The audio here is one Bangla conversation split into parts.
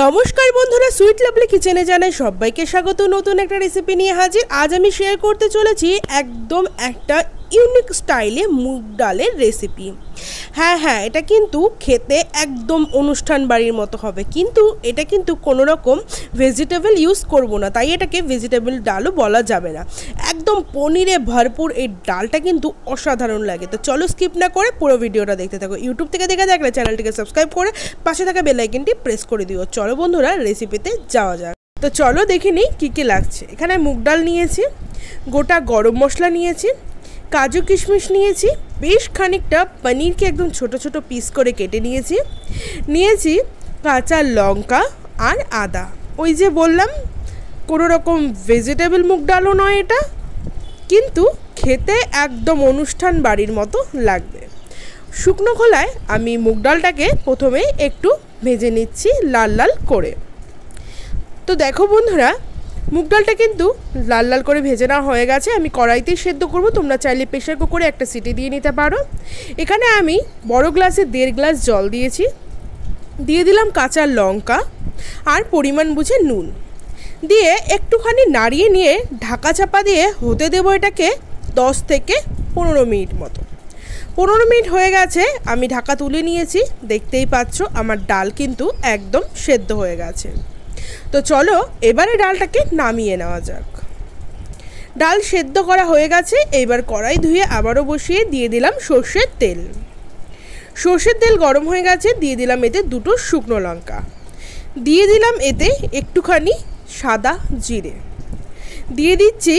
নমস্কার বন্ধুরা সুইট লাভলি কিচেনে জানাই সবাইকে স্বাগত নতুন একটা রেসিপি নিয়ে হাজির আজ আমি শেয়ার করতে চলেছি একদম একটা ইউনিক স্টাইলে মুগ ডালের রেসিপি হ্যাঁ হ্যাঁ এটা কিন্তু খেতে একদম অনুষ্ঠান বাড়ির মতো হবে কিন্তু এটা কিন্তু কোনো রকম ভেজিটেবল ইউজ করব না তাই এটাকে ভেজিটেবল ডালও বলা যাবে না একদম পনিরে ভরপুর এই ডালটা কিন্তু অসাধারণ লাগে তো চলো স্কিপ না করে পুরো ভিডিওটা দেখতে থাকো ইউটিউব থেকে দেখা থাকলে চ্যানেলটিকে সাবস্ক্রাইব করে পাশে থাকা বেলাইকনটি প্রেস করে দিও চলো বন্ধুরা রেসিপিতে যাওয়া যাক তো চলো দেখে নিই কী কী লাগছে এখানে মুগ ডাল নিয়েছি গোটা গরম মশলা নিয়েছি কাজু কিশমিশ নিয়েছি বেশ খানিকটা পনিরকে একদম ছোট ছোট পিস করে কেটে নিয়েছি নিয়েছি কাঁচা লঙ্কা আর আদা ওই যে বললাম কোনো রকম ভেজিটেবল মুগ ডালও নয় এটা কিন্তু খেতে একদম অনুষ্ঠান বাড়ির মতো লাগবে শুকনো খোলায় আমি মুগ ডালটাকে প্রথমে একটু ভেজে নিচ্ছি লাল লাল করে তো দেখো বন্ধুরা মুগ ডালটা কিন্তু লাল লাল করে ভেজে নেওয়া হয়ে গেছে আমি কড়াইতেই সেদ্ধ করব তোমরা চাইলে প্রেশার কুকারে একটা সিটি দিয়ে নিতে পারো এখানে আমি বড় গ্লাসে দেড় গ্লাস জল দিয়েছি দিয়ে দিলাম কাঁচা লঙ্কা আর পরিমাণ বুঝে নুন দিয়ে একটুখানি নাড়িয়ে নিয়ে ঢাকা চাপা দিয়ে হতে দেবো এটাকে দশ থেকে পনেরো মিনিট মতো পনেরো মিনিট হয়ে গেছে আমি ঢাকা তুলে নিয়েছি দেখতেই পাচ্ছ আমার ডাল কিন্তু একদম সেদ্ধ হয়ে গেছে তো চলো এবারে ডালটাকে নামিয়ে নেওয়া যাক ডাল সেদ্ধ করা হয়ে গেছে এইবার কড়াই ধুয়ে আবারও বসিয়ে দিয়ে দিলাম সর্ষের তেল সর্ষের তেল গরম হয়ে গেছে দিয়ে দিলাম এতে দুটো শুকনো লঙ্কা দিয়ে দিলাম এতে একটুখানি সাদা জিরে দিয়ে দিচ্ছি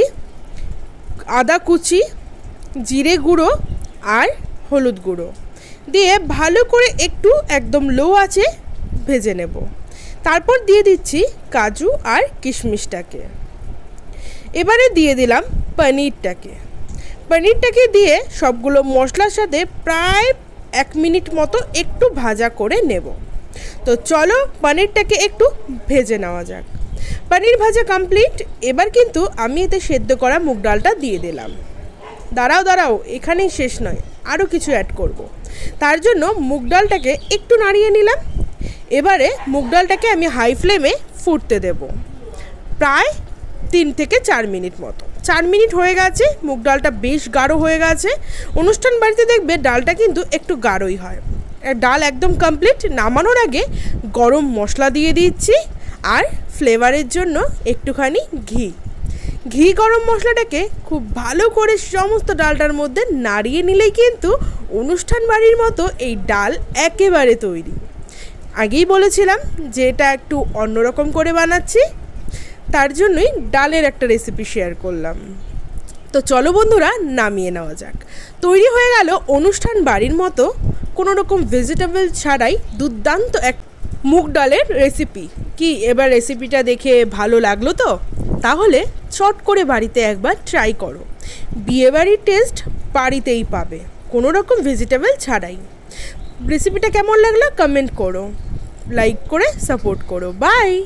আদা কুচি জিরে গুঁড়ো আর হলুদ গুঁড়ো দিয়ে ভালো করে একটু একদম লো আছে ভেজে নেব তারপর দিয়ে দিচ্ছি কাজু আর কিশমিশটাকে এবারে দিয়ে দিলাম পনিরটাকে পনিরটাকে দিয়ে সবগুলো মশলার সাথে প্রায় এক মিনিট মতো একটু ভাজা করে নেব তো চলো পনিরটাকে একটু ভেজে নেওয়া যাক পানির ভাজা কমপ্লিট এবার কিন্তু আমি এতে সেদ্ধ করা মুগ ডালটা দিয়ে দিলাম দাঁড়াও দাঁড়াও এখানেই শেষ নয় আরও কিছু অ্যাড করব। তার জন্য মুগ ডালটাকে একটু নাড়িয়ে নিলাম এবারে মুগ ডালটাকে আমি হাই ফ্লেমে ফুটতে দেব প্রায় তিন থেকে চার মিনিট মতো চার মিনিট হয়ে গেছে মুগ ডালটা বেশ গাঢ় হয়ে গেছে অনুষ্ঠান বাড়িতে দেখবে ডালটা কিন্তু একটু গাঢ়ই হয় ডাল একদম কমপ্লিট নামানোর আগে গরম মশলা দিয়ে দিচ্ছি আর ফ্লেভারের জন্য একটুখানি ঘি ঘি গরম মশলাটাকে খুব ভালো করে সমস্ত ডালটার মধ্যে নাড়িয়ে নিলেই কিন্তু অনুষ্ঠান বাড়ির মতো এই ডাল একেবারে তৈরি আগেই বলেছিলাম যে এটা একটু অন্যরকম করে বানাচ্ছি তার জন্যই ডালের একটা রেসিপি শেয়ার করলাম তো চলো বন্ধুরা নামিয়ে নেওয়া যাক তৈরি হয়ে গেল অনুষ্ঠান বাড়ির মতো কোনো রকম ভেজিটেবল ছাড়াই দুর্দান্ত এক মুগ ডালের রেসিপি কি এবার রেসিপিটা দেখে ভালো লাগলো তো তাহলে চট করে বাড়িতে একবার ট্রাই করো বিয়েবাড়ির টেস্ট বাড়িতেই পাবে কোনো রকম ভেজিটেবল ছাড়াই রেসিপিটা কেমন লাগলো কমেন্ট করো লাইক করে সাপোর্ট করো বাই